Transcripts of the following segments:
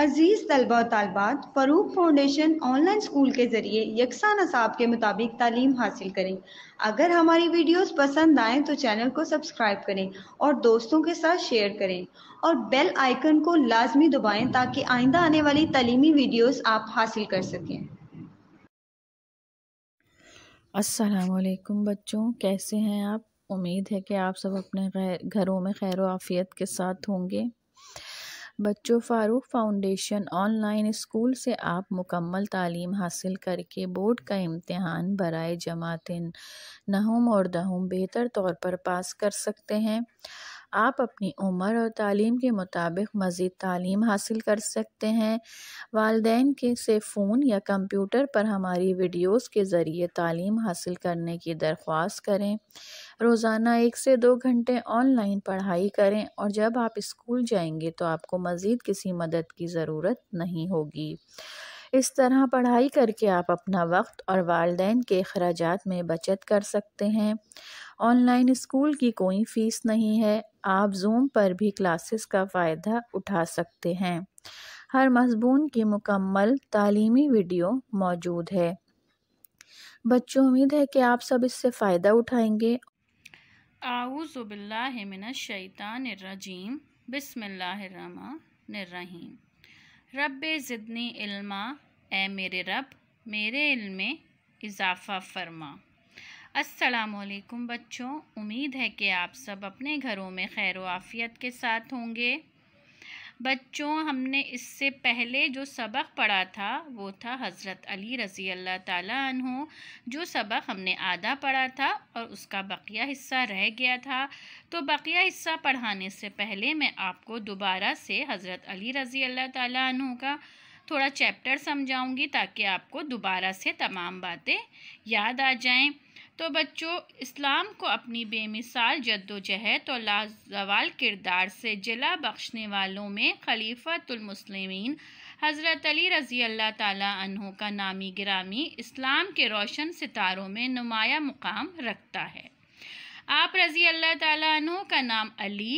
अजीज़ तलबा तलबात Farooq foundation online school के ज़रिए यकसा नसाब के मुताबिक तालीम हासिल करें अगर हमारी वीडियोस पसंद आएँ तो चैनल को सब्सक्राइब करें और दोस्तों के साथ शेयर करें और बेल आइकन को लाजमी दबाएं ताकि आइंदा आने वाली तलीमी वीडियोस आप हासिल कर सकें असलकुम बच्चों कैसे हैं आप उम्मीद है कि आप सब अपने घरों में खैर आफ़ियत के साथ होंगे बच्चों फ़ारूक फ़ाउंडेशन ऑनलाइन स्कूल से आप मुकम्मल तालीम हासिल करके बोर्ड का इम्तहान बरए जमात नहम और दहम बेहतर तौर पर पास कर सकते हैं आप अपनी उम्र और तालीम के मुताबिक मज़ीद तालीम हासिल कर सकते हैं वालदेन के से फ़ोन या कंप्यूटर पर हमारी वीडियोस के ज़रिए तालीम हासिल करने की दरख्वास्त करें रोज़ाना एक से दो घंटे ऑनलाइन पढ़ाई करें और जब आप स्कूल जाएंगे तो आपको मज़ीद किसी मदद की ज़रूरत नहीं होगी इस तरह पढ़ाई करके आप अपना वक्त और वालदेन के अखराज में बचत कर सकते हैं ऑनलाइन स्कूल की कोई फ़ीस नहीं है आप जूम पर भी क्लासेस का फ़ायदा उठा सकते हैं हर मजमून की मुकम्मल तालीमी वीडियो मौजूद है बच्चों उम्मीद है कि आप सब इससे फ़ायदा उठाएंगे आऊज़बिल्लिमिनशैतानरजीम बसमीम रब ज़िदनी इल्मा ए मेरे रब मेरे इल्म में इजाफ़ा फरमा असलकुम बच्चों उम्मीद है कि आप सब अपने घरों में खैर आफ़ियत के साथ होंगे बच्चों हमने इससे पहले जो सबक पढ़ा था वो था हज़रत अली रज़ी अल्लाह तहों जो सबक हमने आधा पढ़ा था और उसका बकिया हिस्सा रह गया था तो बकिया हिस्सा पढ़ाने से पहले मैं आपको दोबारा से हज़रत अली रज़ी अल्लाह तहों का थोड़ा चैप्टर समझाऊंगी ताकि आपको दोबारा से तमाम बातें याद आ जाएं तो बच्चों इस्लाम को अपनी बेमिसाल जद्दोजहद और लाजवाल किरदार से जला बख्शने वालों में खलीफातुलमसलमिन हज़रत अली रज़ी अल्लाह तहों का नामी ग्रामी इस्लाम के रोशन सितारों में नुमाया मुकाम रखता है आप रज़ी अल्लाह तहों का नाम अली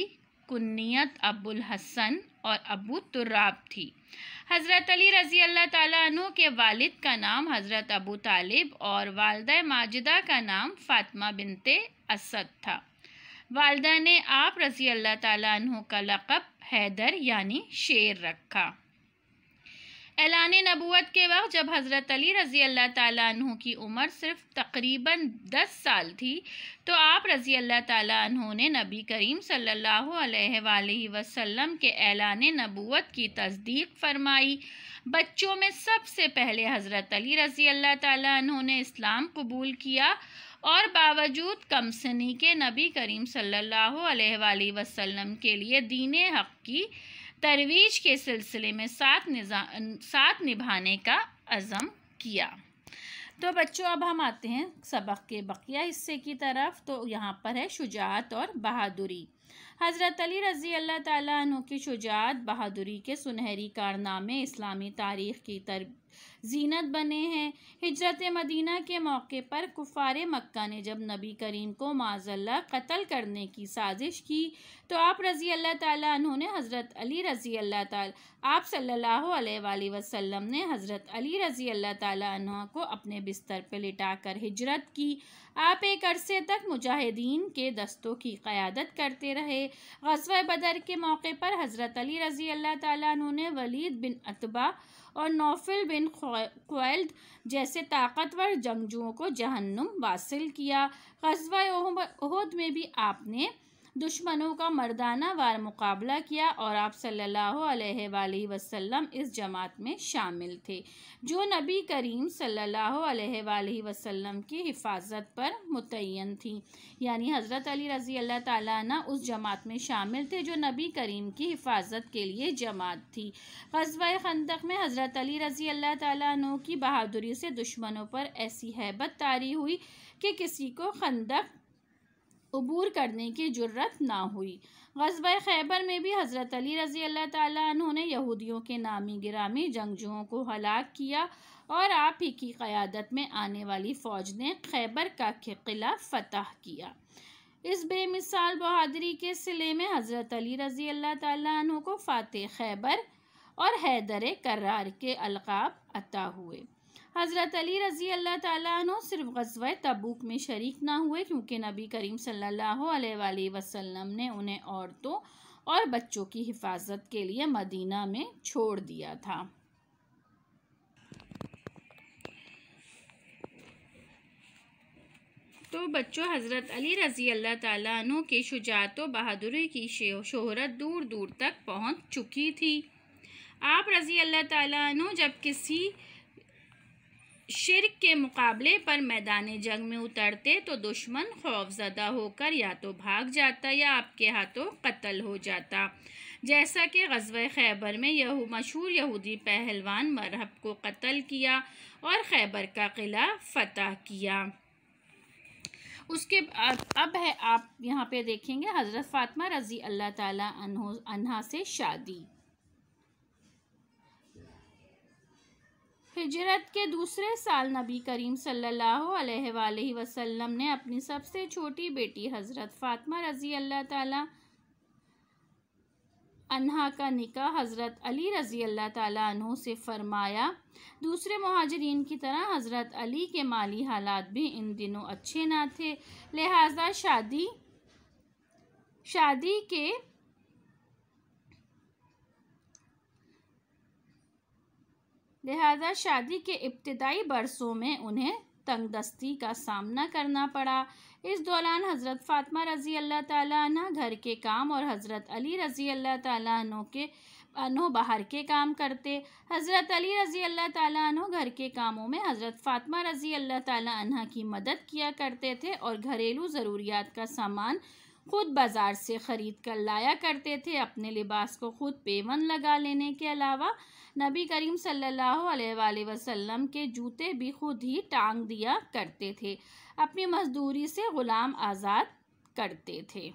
कुन्नीत अबुल हसन और अबू तुर्राब थी हज़रत अली रज़ी अल्लाह तु के वालिद का नाम हज़रत अबू तालिब और वालदा माजिदा का नाम फ़ातिमा बिनते असद था वालदा ने आप रज़ी अल्लाह तु का लक़ब हैदर यानी शेर रखा ऐलान नबूत के वक्त जब हज़रत अली रज़ी अल्लाह तु की उम्र सिर्फ तकरीबन दस साल थी तो आप रज़ी अल्लाह तु ने नबी करीम सल्ला वसम के ऐलान नबूत की तस्दीक फरमाई बच्चों में सबसे पहले हज़रत अली रज़ी अल्लाह तु ने इस्लाम कबूल किया और बावजूद कम सनी के नबी करीम सल्लल्लाहु अलैहि वसल्लम के लिए दीन हक़ की तरवीज के सिलसिले में साथ निजा साथ निभाने का अज़म किया तो बच्चों अब हम आते हैं सबक के बकिया हिस्से की तरफ तो यहाँ पर है शुजात और बहादुरी हज़रत अली रज़ी अल्लाह तु की शुजात बहादुरी के सुनहरी कारनामे इस्लामी तारीख़ की तर जीनत बने हैं हिजरत मदीना के मौके पर कुफार मक्का ने जब नबी करीम को माजल्ला कत्ल करने की साजिश की तो आप रज़ी अल्लाह ताला उन्होंने हज़रत अली रज़ी अल्लाह ताला आप सल्लल्लाहु अलैहि वसल्लम ने हज़रत अली रज़ी अल्लाह ताला को अपने बिस्तर पर लिटाकर हिजरत की आप एक अरसे तक मुजाहिदीन के दस्तों की क़्यादत करते रहे गजवा बदर के मौके पर हज़रत अली रज़ी अल्लाह ताला ने वलीद बिन अतबा और नौफिल बिन कोल्द जैसे ताकतवर जंगजुओं को जहन्नुम वासिल किया कस्बा ओहद में भी आपने दुश्मनों का मर्दाना वार मुकाबला किया और आप सल्लल्लाहु अलैहि वसल्लम इस जमात में शामिल थे जो नबी करीम सल्लल्लाहु अलैहि वसल्लम की हिफाजत पर मुतन थी यानी हज़रत अली रज़ी अल्लाह ताली उस जमात में शामिल थे जो नबी करीम की हिफाजत के लिए जमात थी कस्बा खंदक में हज़रत अली रज़ी अल्लाह तु की बहादुरी से दुश्मनों पर ऐसी हैबत तारी हुई कि किसी को खंदक अबूर करने की जरूरत ना हुई गजब खैबर में भी हज़रत अली रज़ी अल्लाह तु ने यहूदियों के नामी गिरामी जंगजुओं को हलाक किया और आप ही की क़्यादत में आने वाली फ़ौज ने खैबर का किला फ़तह किया इस बेमिसाल बहादरी के सिले में हज़रत अली रज़ी अल्लाह तु को फ़ातह खैबर और हैदर करार के अलकाब अता हुए हज़रत अली रज़ी अल्लाह तु सिर्फ गजव तबूक में शरीक ना हुए क्योंकि नबी करीम सल्लल्लाहु अलैहि वसल्लम ने उन्हें औरतों और बच्चों की हिफाजत के लिए मदीना में छोड़ दिया था तो बच्चों हज़रत अली रज़ी अल्लाह तु के शुजात व बहादुरी की शोहरत दूर दूर तक पहुंच चुकी थी आप रज़ी अल्लाह तु जब किसी शिरक के मुकाबले पर मैदान जंग में उतरते तो दुश्मन खौफजदा होकर या तो भाग जाता या आपके हाथों कत्ल हो जाता जैसा कि गजब खैबर में यह मशहूर यहूदी पहलवान मरहब को कत्ल किया और खैबर का किला फतह किया उसके अब है आप यहाँ पे देखेंगे हज़रत फ़ातमा रज़ी अल्लाह ताला अन्हा से शादी हिजरत के दूसरे साल नबी करीम सल्लल्लाहु अलैहि वसल्लम ने अपनी सबसे छोटी बेटी हज़रत फ़ातमा रज़ी अल्लाह ताला अनहा का निकाह हज़रत अली रज़ी अल्लाह तु से फ़रमाया दूसरे महाजरीन की तरह हज़रत अली के माली हालात भी इन दिनों अच्छे ना थे लिहाजा शादी शादी के लिहाजा शादी के इब्तदाई बरसों में उन्हें तंगदस्ती का सामना करना पड़ा इस दौरान हज़रत फ़ातिमा रज़ी अल्लाह ताली घर के काम और हज़रत अली रज़ी अल्लाह ताली के अनो बाहर के काम करते हज़रत अली रज़ी अल्लाह ताली घर के कामों में हज़रत फ़ातिमा रज़ी अल्लाह ताली की मदद किया करते थे और घरेलू ज़रूरियात का सामान खुद बाज़ार से ख़रीद कर लाया करते थे अपने लिबास को खुद पेवन लगा लेने के अलावा नबी करीम सल्लल्लाहु अलैहि वसल्लम के जूते भी खुद ही टांग दिया करते थे अपनी मजदूरी से ग़ुलाम आज़ाद करते थे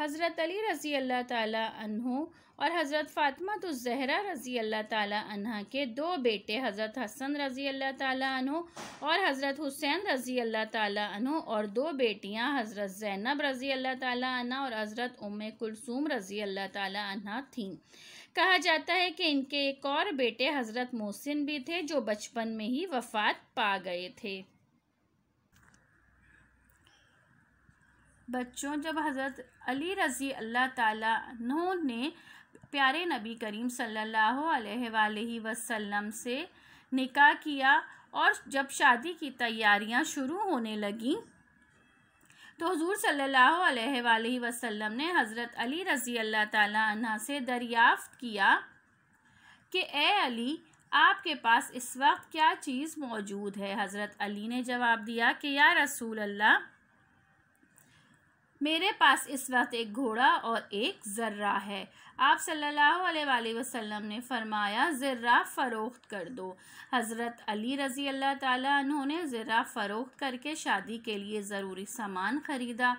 हज़रत अली रज़ी अल्लाह ताला और हज़रत फ़ातिमा तो जहरा रज़ी अल्लाह ताली के दो बेटे हज़रत हसन रज़ी अल्लाह ताली और हज़रत हुसैन रज़ी अल्लाह ताली और दो बेटियां हज़रत ज़ैनब रज़ी अल्लाह ताली और हज़रत उम कुलसूम रज़ी अल्लाह ताली थीं कहा जाता है कि इनके एक और बेटे हज़रत मोहसिन भी थे जो बचपन में ही वफात पा गए थे बच्चों जब हज़रत अली रज़ी अल्लाह ताला ने प्यारे नबी करीम सल्लल्लाहु अलैहि वसल्लम से निकाह किया और जब शादी की तैयारियां शुरू होने लगीं तो हजूर सल्लल्लाहु अलैहि वसल्लम ने हज़रत अली रज़ी अल्लाह ताली से दरियाफ़्त किया कि ए अली आपके पास इस वक्त क्या चीज़ मौजूद है हज़रत अली ने जवाब दिया कि या रसूल अल्लाह मेरे पास इस वक्त एक घोड़ा और एक जर्रा है आप सल्लल्लाहु अलैहि वसल्लम ने फरमाया ज़र्रा फ़रोख्त कर दो हज़रत अली रज़ी अल्लाह ताला ने ज़र्रा फ़रोख्त करके शादी के लिए ज़रूरी सामान ख़रीदा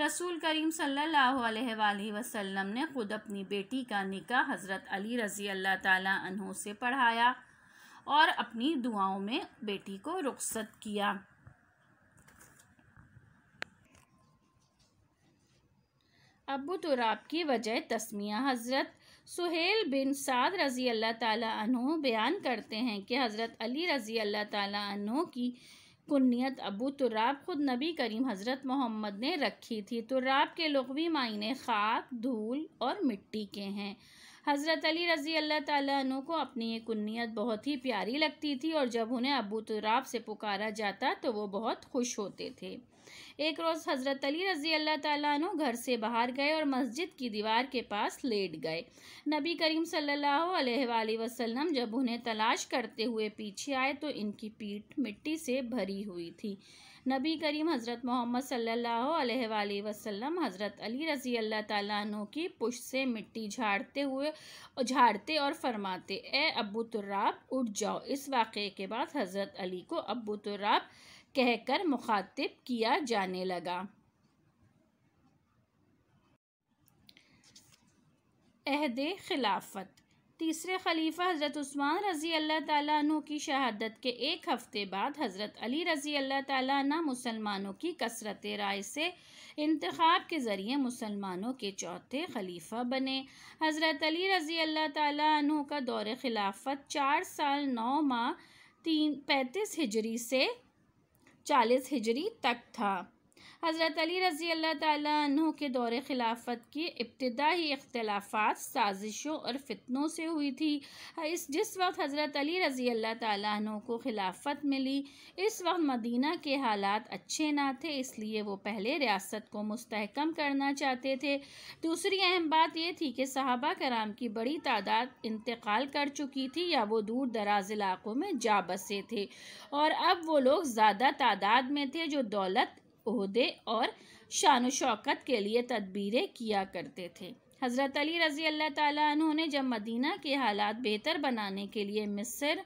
रसूल करीम सल्लल्लाहु अलैहि वसल्लम ने ख़ुद अपनी बेटी का निका हज़रत अली रज़ी अल्लाह ताला से पढ़ाया और अपनी दुआओं में बेटी को रुख्सत किया अबू तुराब की वजह तस्मिया हज़रत सुहेल बिन साद रज़ी अल्लाह तु बयान करते हैं कि हज़रत अली रज़ी अल्लाह तु की कुन्नीत अबू तुराब खुद नबी करीम हज़रत मोहम्मद ने रखी थी तुराब के लघवी मायने खाक धूल और मिट्टी के हैं हज़रत अली रज़ी अल्लाह तु को अपनी ये कुन्नीत बहुत ही प्यारी लगती थी और जब उन्हें अबू तुराब से पुकारा जाता तो वो बहुत खुश होते थे एक रोज़ हज़रत अली रज़ी अल्लाह तु घर से बाहर गए और मस्जिद की दीवार के पास लेट गए नबी करीम सल्लल्लाहु जब उन्हें तलाश करते हुए पीछे आए तो इनकी पीठ मिट्टी से भरी हुई थी नबी करीम हज़रत मोहम्मद सल्ला अलैहि हज़रत अली रज़ी अल्लाह तु की पुष्ट से मिट्टी झाड़ते हुए झाड़ते और फरमाते ए अबू तुर्राब उठ जाओ इस वाक़े के बाद हज़रत अली को अबू तुर्राब कहकर मुखातिब किया जाने लगा अहद खिलाफत तीसरे खलीफा हज़रत उस्मान रज़ी अल्लाह तु की शहादत के एक हफ़्ते बाद हज़रत अली रज़ी अल्लाह ताली मुसलमानों की कसरत राय से इंतखब के ज़रिए मुसलमानों के चौथे खलीफा बने हज़रत अली रज़ी अल्लाह तु का दौर खिलाफत चार साल नौ माह तीन पैंतीस हिजरी से चालीस हिजरी तक था हज़रत अली रज़ी अल्लाह तु के दौर खिलाफत की इब्तदाई अख्तलाफात साजिशों और फितनों से हुई थी इस जिस वक्त हज़रत अली रज़ी अल्लाह तु को खिलाफत मिली इस वक्त मदीना के हालात अच्छे ना थे इसलिए वो पहले रियासत को मस्तकम करना चाहते थे दूसरी अहम बात यह थी कि साहबा कराम की बड़ी तादाद इंतकाल कर चुकी थी या वो दूर दराज इलाक़ों में जा बसे थे और अब वो लोग ज़्यादा तादाद में थे जो दौलत अहदे और शान शौकत के लिए तदबीरें किया करते थे हज़रत अली रज़ी अल्लाह तु ने जब मदीना के हालात बेहतर बनाने के लिए मिस्र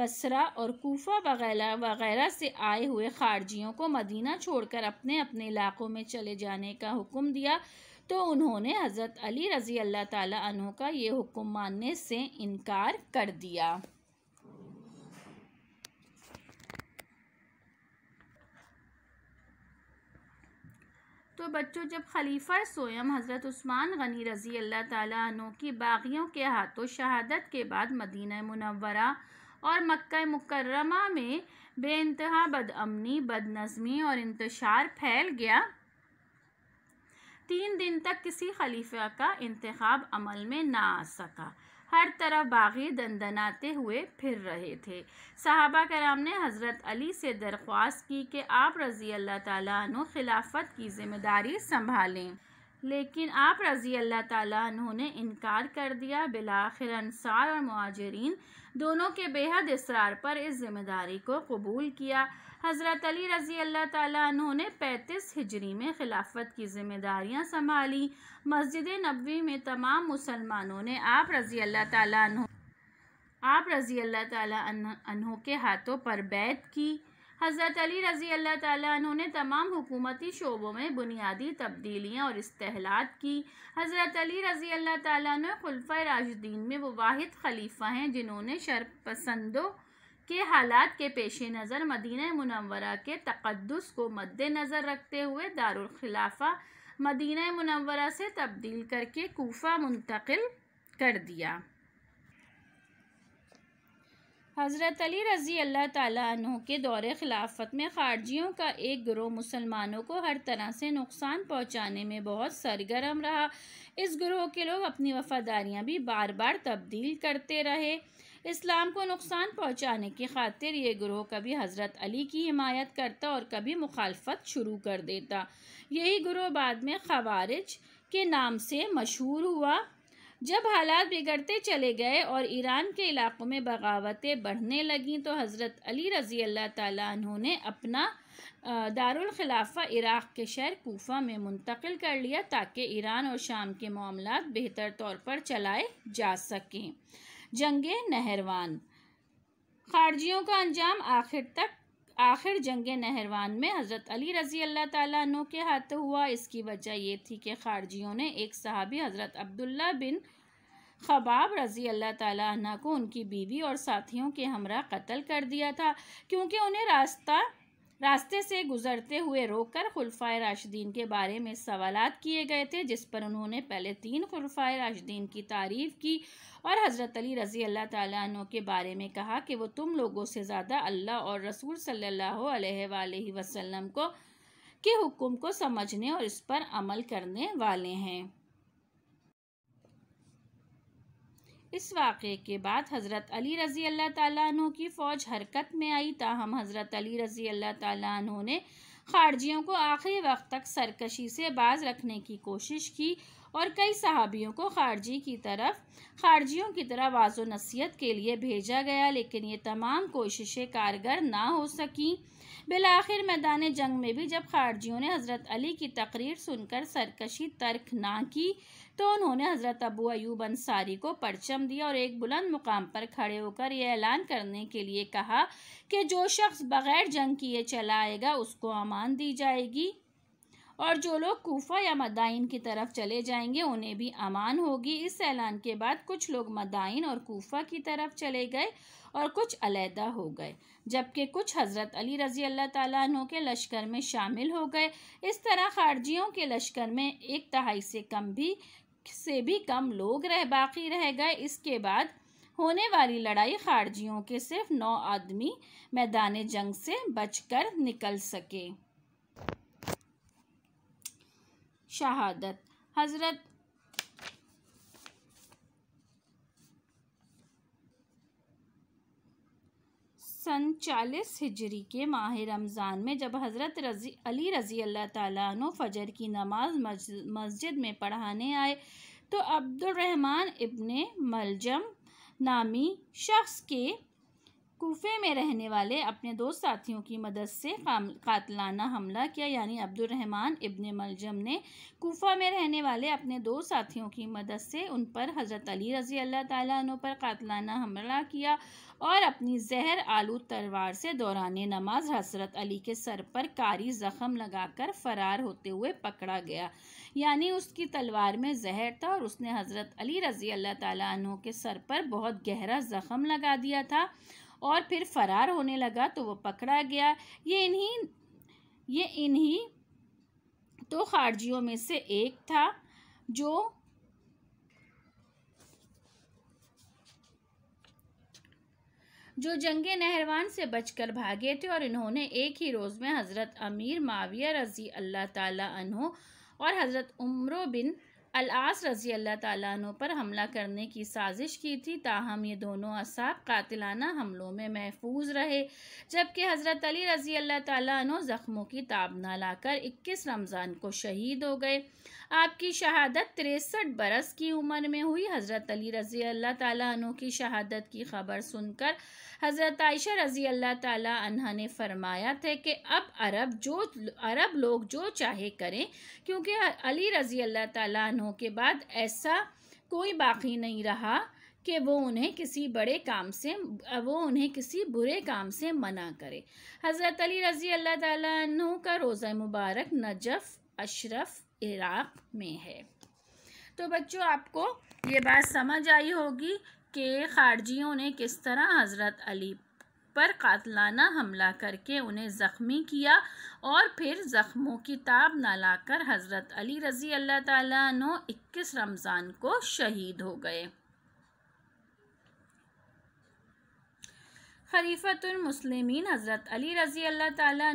बसरा और कोफा वगैरह वगैरह से आए हुए खारजियों को मदीना छोड़कर अपने अपने इलाकों में चले जाने का हुक्म दिया तो उन्होंने हज़रत अली रज़ी अल्लाह तु का ये हुक्म मानने से इनकार कर दिया तो बच्चों जब खलीफा सोयम हज़रत उस्मान गनी रज़ी अल्लाह तु की बागियों के हाथों शहादत के बाद मदीना मुनवरा और मक् मुकरमा में बेानतहा बदअमनी बदनज़मी और इंतशार फैल गया तीन दिन तक किसी खलीफा का इंतब अमल में ना आ सका हर तरफ बागी दंदनाते हुए फिर रहे थे साहबा कराम ने हज़रत अली से दरख्वास्त की कि आप रज़ी अल्लाह तु खिलाफत की जिम्मेदारी संभालें लेकिन आप रज़ी अल्लाह ताली ने इनकार कर दिया बिलाखिर अनसार और महाजरीन दोनों के बेहद इसरार पर इस जिम्मेदारी को कबूल किया हज़रत अली रज़ी अल्लाह तु ने पैंतीस हिजरी में खिलाफत की जिम्मेदारियां संभाली मस्जिद नबी में तमाम मुसलमानों ने आप रज़ी अल्लाह तु आप रज़ी अल्लाह तु के हाथों पर बैत की हज़रत अली रज़ी अल्लाह तु ने तमाम हुकूमती शोबों में बुनियादी तब्दीलियाँ और असलाहत की हज़रत अली रज़ी अल्लाह तु खुलफ़ राजदीन में वो वाद खलीफा हैं जिन्होंने शरपसंदों के हालात के पेश नज़र मदीना मनवरा के तकदस को मद्द नज़र रखते हुए दारखिलाफ़ा मदीना मनवरा से तब्दील करके कोफ़ा मुंतकिल कर दिया हज़रत अली रज़ी अल्लाह तु के दौर खिलाफत में ख़ारजियों का एक ग्रोह मुसलमानों को हर तरह से नुकसान पहुँचाने में बहुत सरगर्म रहा इस ग्रोह के लोग अपनी वफ़ादारियाँ भी बार बार तब्दील करते रहे इस्लाम को नुकसान पहुँचाने की खातिर ये ग्रोह कभी हज़रत अली की हिमायत करता और कभी मुखालफत शुरू कर देता यही ग्रोह बाद में खवारिज के नाम से मशहूर हुआ जब हालात बिगड़ते चले गए और ईरान के इलाकों में बगावतें बढ़ने लगीं तो हज़रत अली रज़ी अल्लाह तु ने अपना दारुल खिलाफा इराक़ के शहर कोफा में मुंतकिल कर लिया ताकि ईरान और शाम के मामला बेहतर तौर पर चलाए जा सकें जंग नहरवान खारजियों का अंजाम आखिर तक आखिर जंग नहरवान में हज़रत अली रज़ी अल्लाह तु के हाथ हुआ इसकी वजह यह थी कि खारजियों ने एक सहाबी हज़रत अब्दुल्ला बिन खबाब रज़ी अल्लाह तला को उनकी बीवी और साथियों के हमरा कत्ल कर दिया था क्योंकि उन्हें रास्ता रास्ते से गुजरते हुए रोककर खुलफ़ा राशिदीन के बारे में सवाल किए गए थे जिस पर उन्होंने पहले तीन खुलफ़ा राशिदीन की तारीफ़ की और हज़रत अली रज़ी अल्लाह तु के बारे में कहा कि वो तुम लोगों से ज़्यादा अल्लाह और रसूल सल्ला वसम को के हुक्म को समझने और इस पर अमल करने वाले हैं इस वाक़े के बाद हज़रत अली रज़ी अल्लाह तु की फ़ौज हरकत में आई ताहम हज़रत अली रज़ी अल्लाह तु ने खारजियों को आखिरी वक्त तक सरकशी से बाज रखने की कोशिश की और कई सहाबियों को खारजी की तरफ खारजियों की तरह वाजो नसीहत के लिए भेजा गया लेकिन ये तमाम कोशिशें कारगर ना हो सकें बिल आखिर मैदान जंग में भी जब खारजियों ने हज़रत अली की तकरीर सुनकर सरकशी तर्क ना की तो उन्होंने हज़रत अबू अयूब अंसारी को परचम दिया और एक बुलंद मुकाम पर खड़े होकर यह ऐलान करने के लिए कहा कि जो शख्स बग़ैर जंग किए आएगा उसको अमान दी जाएगी और जो लोग कोफा या मदाइन की तरफ चले जाएंगे उन्हें भी अमान होगी इस ऐलान के बाद कुछ लोग मदाइन और कोफा की तरफ चले गए और कुछ अलहदा हो गए जबकि कुछ हज़रत अली रज़ी अल्लाह तु के लश्कर में शामिल हो गए इस तरह खारजियों के लश्कर में एक तहाई से कम भी से भी कम लोग रह बाकी रह गए इसके बाद होने वाली लड़ाई खारजियों के सिर्फ नौ आदमी मैदान जंग से बचकर निकल सके शहादत हज़रत सन चालीस हिजरी के माह रमज़ान में जब हज़रत रजी अली रज़ी अल्लाह तु फ़जर की नमाज मस्जिद में पढ़ाने आए तो अब्दुलरहमान इब्ने मलजम नामी शख्स के कोफे में रहने वाले अपने दो साथियों की मदद से कातलाना हमला किया यानी अब्दुलरहमान इब्न मलजम ने कोफा में रहने वाले अपने दो साथियों की मदद से उन पर हज़रत अली रज़ी अल्लाह तु पर कातलाना हमला किया और अपनी जहर आलू तलवार से दौरान नमाज हजरत अली के सर पर कारी ज़ख़म लगाकर फ़रार होते हुए पकड़ा गया यानी उसकी तलवार में जहर था और उसने हज़रत अली रज़ी अल्लाह तु के सर पर बहुत गहरा ज़ख़म लगा दिया था और फिर फरार होने लगा तो वो पकड़ा गया ये इन्हीं ये इन्हीं तो खारजियों में से एक था जो जो जंग नहरवान से बचकर भागे थे और इन्होंने एक ही रोज़ में हज़रत अमीर माविया रज़ी अल्लाह ताला अनहो और हज़रत उम्र बिन अलास रजी अल्लाह तु पर हमला करने की साजिश की थी ताहम ये दोनों असाब कातिलाना हमलों में महफूज रहे जबकि हज़रत अली रजी अल्लाह तु ज़ख़्मों की ताब ना लाकर इक्कीस रमज़ान को शहीद हो गए आपकी शहादत तिरसठ बरस की उम्र में हुई हज़रत अली रज़ी अल्लाह तु की शहादत की खबर सुनकर हज़रत आयशा रज़ी अल्लाह तह ने फरमाया था कि अब अरब जो अरब लोग जो चाहे करें क्योंकि अली रज़ी अल्लाह तु के बाद ऐसा कोई बाकी नहीं रहा कि वो उन्हें किसी बड़े काम से वो उन्हें किसी बुरे काम से मना करे हज़रत अली रज़ी अल्लाह तु का रोज़ा मुबारक नजफ़ अशरफ़ इराक में है तो बच्चों आपको ये बात समझ आई होगी कि खारजियों ने किस तरह हज़रत अली पर कातलाना हमला करके उन्हें ज़ख्मी किया और फिर ज़ख्मों की ताब न लाकर हज़रत अली रज़ी अल्लाह तु इक्कीस रमज़ान को शहीद हो गए खलीफतुलमसलिमिन हज़रत अली रज़ी अल्लाह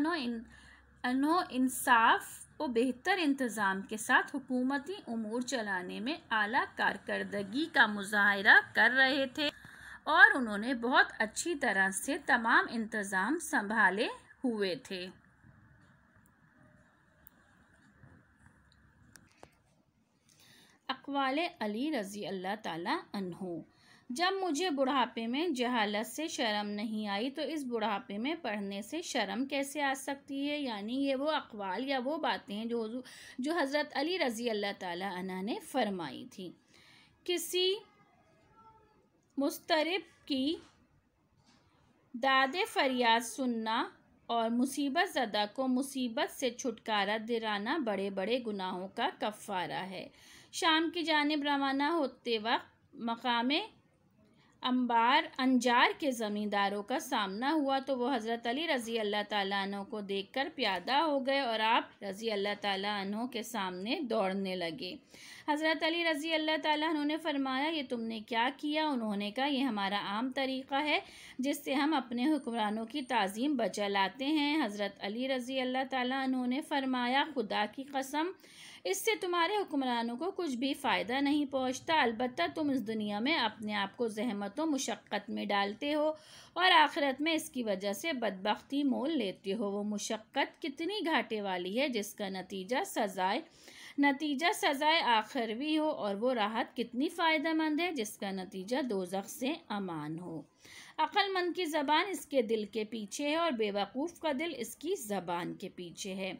तु इंसाफ़ और बेहतर इंतज़ाम के साथ हुकूमती अमूर चलाने में आला कारदगी का मुजाहरा कर रहे थे और उन्होंने बहुत अच्छी तरह से तमाम इंतज़ाम संभाले हुए थे अकवाल अली रज़ी अल्लाह ताला जब मुझे बुढ़ापे में जहालत से शर्म नहीं आई तो इस बुढ़ापे में पढ़ने से शर्म कैसे आ सकती है यानी ये वो अकवाल या वो बातें हैं जो जो हज़रत अली रज़ी अल्लाह ताली ने फरमाई थी किसी मुस्तरब की दाद फरियाद सुनना और मुसीबत ज़दा को मुसीबत से छुटकारा दिलाना बड़े बड़े गुनाहों का कफ़ारा है शाम की जानब रवाना होते वक्त मकाम अंबार अंजार के ज़मींदारों का सामना हुआ तो वो हज़रत अली रज़ी अल्लाह तु को देखकर प्यादा हो गए और आप रज़ी अल्लाह तु के सामने दौड़ने लगे हज़रत अली रज़ी अल्लाह तु ने फरमाया ये तुमने क्या किया उन्होंने कहा ये हमारा आम तरीक़ा है जिससे हम अपने हुक्मरानों की तज़ीम बचा लाते हैं हज़रत अली रज़ी अल्लाह तु ने फरमाया खुदा की कसम इससे तुम्हारे हुक्मरानों को कुछ भी फ़ायदा नहीं पहुँचता अलबत् तुम इस दुनिया में अपने आप को जहमत व मुशक्क़त में डालते हो और आखिरत में इसकी वजह से बदबख्ती मोल लेते हो वो मुशक्क़त कितनी घाटे वाली है जिसका नतीजा सजाए नतीजा सज़ाए आखिरवी हो और वो राहत कितनी फ़ायदेमंद है जिसका नतीजा दोजख से अमान हो अक्लमंद की ज़बान इसके दिल के पीछे है और बेवकूफ़ का दिल इसकी ज़बान के पीछे है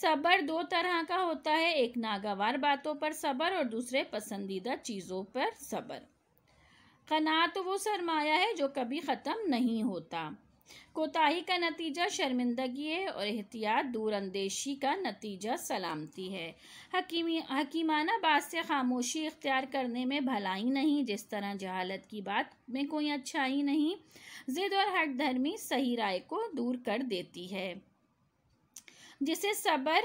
सब्र दो तरह का होता है एक नागवार बातों पर सब्र और दूसरे पसंदीदा चीज़ों पर सब्र कनात वो सरमाया है जो कभी ख़त्म नहीं होता कोताही का नतीजा शर्मिंदगी है और एहतियात दूरंदेशी का नतीजा सलामती है हकीमी हकीमाना बात से खामोशी इख्तियार करने में भलाई नहीं जिस तरह जहालत की बात में कोई अच्छाई नहीं ज़िद और हट धर्मी सही राय को दूर कर देती है जिसे सबर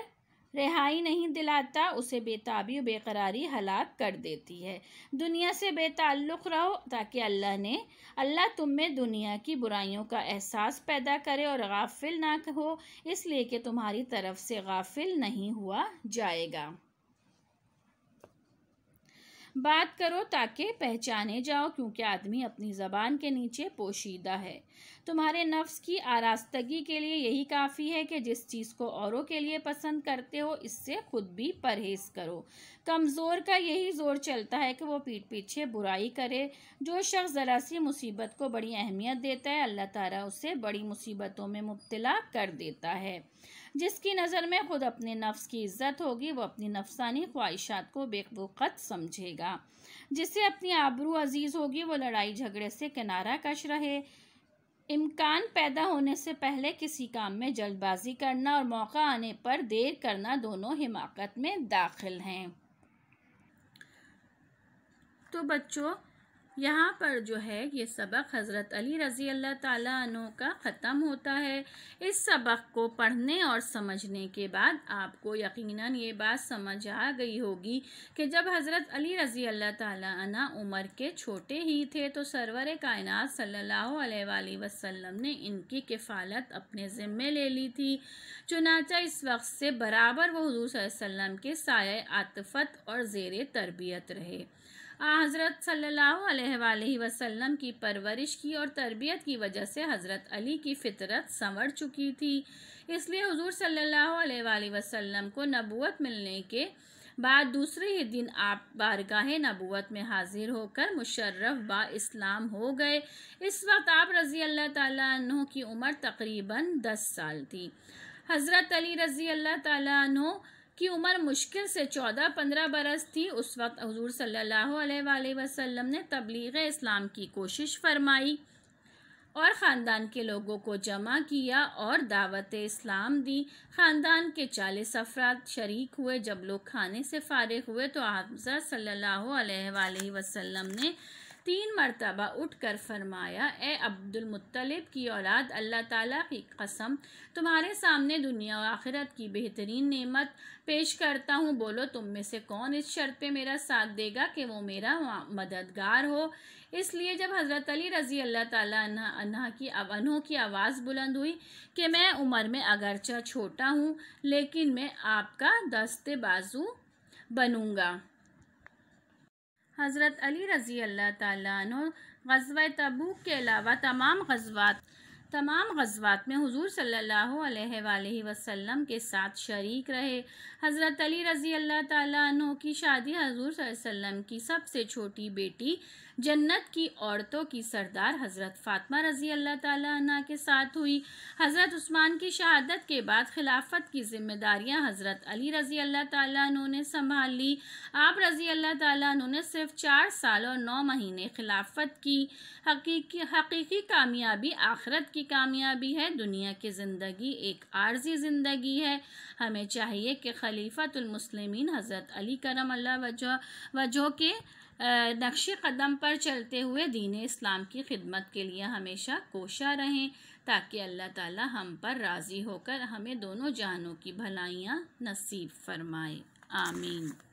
रिहाई नहीं दिलाता उसे बेताबी बेकरारी हलाक कर देती है दुनिया से बेताल्लुक़ रहो ताकि अल्लाह ने अल्लाह तुम में दुनिया की बुराइयों का एहसास पैदा करे और गाफिल ना हो इसलिए कि तुम्हारी तरफ से गाफिल नहीं हुआ जाएगा बात करो ताकि पहचाने जाओ क्योंकि आदमी अपनी ज़बान के नीचे पोशीदा है तुम्हारे नफ्स की आरास्तगी के लिए यही काफ़ी है कि जिस चीज़ को औरों के लिए पसंद करते हो इससे खुद भी परहेज़ करो कमज़ोर का यही जोर चलता है कि वो पीठ पीछे बुराई करे जो शख्स ज़रा सी मुसीबत को बड़ी अहमियत देता है अल्लाह ताला उसे बड़ी मुसीबतों में मुब्तला कर देता है जिसकी नज़र में खुद अपने नफ्स की इज्जत होगी वो अपनी नफसानी ख्वाहिशात को बेवकत समझेगा जिसे अपनी आबरू अजीज़ होगी वो लड़ाई झगड़े से किनारा कश रहे इम्कान पैदा होने से पहले किसी काम में जल्दबाजी करना और मौका आने पर देर करना दोनों हिमाकत में दाखिल हैं तो बच्चों यहाँ पर जो है ये सबक हज़रत अली रज़ी अल्लाह तु का ख़त्म होता है इस सबक को पढ़ने और समझने के बाद आपको यकीनन ये बात समझ आ गई होगी कि जब हज़रत अली रज़ी अल्लाह तला उम्र के छोटे ही थे तो सरवर कायनात सल्लल्लाहु अलैहि वसल्लम ने इनकी किफ़ालत अपने ज़िम्मे ले ली थी चुनाचा इस वक्त से बराबर वो हजूर वसल्लम के साय आतफत और जेर तरबियत रहे हज़रत सल्ला वसम की परवरिश की और तरबियत की वजह से हज़रत अली की फ़ितरत संवर चुकी थी इसलिए हजूर सल्ला वसम को नबूत मिलने के बाद दूसरे ही दिन आप बारगाह नबूत में हाजिर होकर मुशर्रफ बा इस्लाम हो गए इस वक्त आप रज़ी अल्लाह तु की उम्र तकरीबन दस साल थी हज़रत अली रज़ी अल्लाह तु की उम्र मुश्किल से चौदह पंद्रह बरस थी उस वक्त हजूर सल्लल्लाहु वसम ने तबलीग इस्लाम की कोशिश फरमाई और ख़ानदान के लोगों को जमा किया और दावत इस्लाम दी ख़ानदान के चालीस अफराद शरीक हुए जब लोग खाने से फारिग हुए तो हमजा सल्लल्लाहु अलैहि वसल्लम ने तीन मरतबा उठ कर फरमाया ए अब्दुलमतलब की औलाद अल्लाह ताला की कसम तुम्हारे सामने दुनिया और आखिरत की बेहतरीन नेमत पेश करता हूँ बोलो तुम में से कौन इस शर्त पे मेरा साथ देगा कि वो मेरा मददगार हो इसलिए जब हज़रत अली रज़ी अल्लाह तह की अनहों की आवाज़ बुलंद हुई कि मैं उम्र में अगरचा छोटा हूँ लेकिन मैं आपका दस्ते बाजू बनूँगा हज़रत अली रज़ी अल्लाह तु गजवा तबूक के अलावा तमाम गजवात तमाम गजवात में हुजूर सल्लल्लाहु अलैहि वसल्लम के साथ शरीक रहे हज़रत अली रज़ी अल्लाह तु की शादी हजूर सल्लम की सबसे छोटी बेटी जन्नत की औरतों की सरदार हज़रत फ़ातिमा रज़ी अल्लाह तु के साथ हुई हज़रत उस्मान की शहादत के बाद खिलाफत की जिम्मेदारियां हज़रत अली रज़ी अल्लाह तु ने संभाल ली आप रज़ी अल्लाह तु ने सिर्फ चार साल और नौ महीने खिलाफत की हकीकी हकीकी कामयाबी आखरत की कामयाबी है दुनिया की ज़िंदगी एक आर्जी ज़िंदगी है हमें चाहिए कि खलीफ़तमसलिमिन हज़रत अली करम अल्ला वजह वजह के नक्श कदम पर चलते हुए दीन इस्लाम की खिदमत के लिए हमेशा कोशा रहें ताकि अल्लाह ताला हम पर राज़ी होकर हमें दोनों जहानों की भलाइयाँ नसीब फरमाए आमीन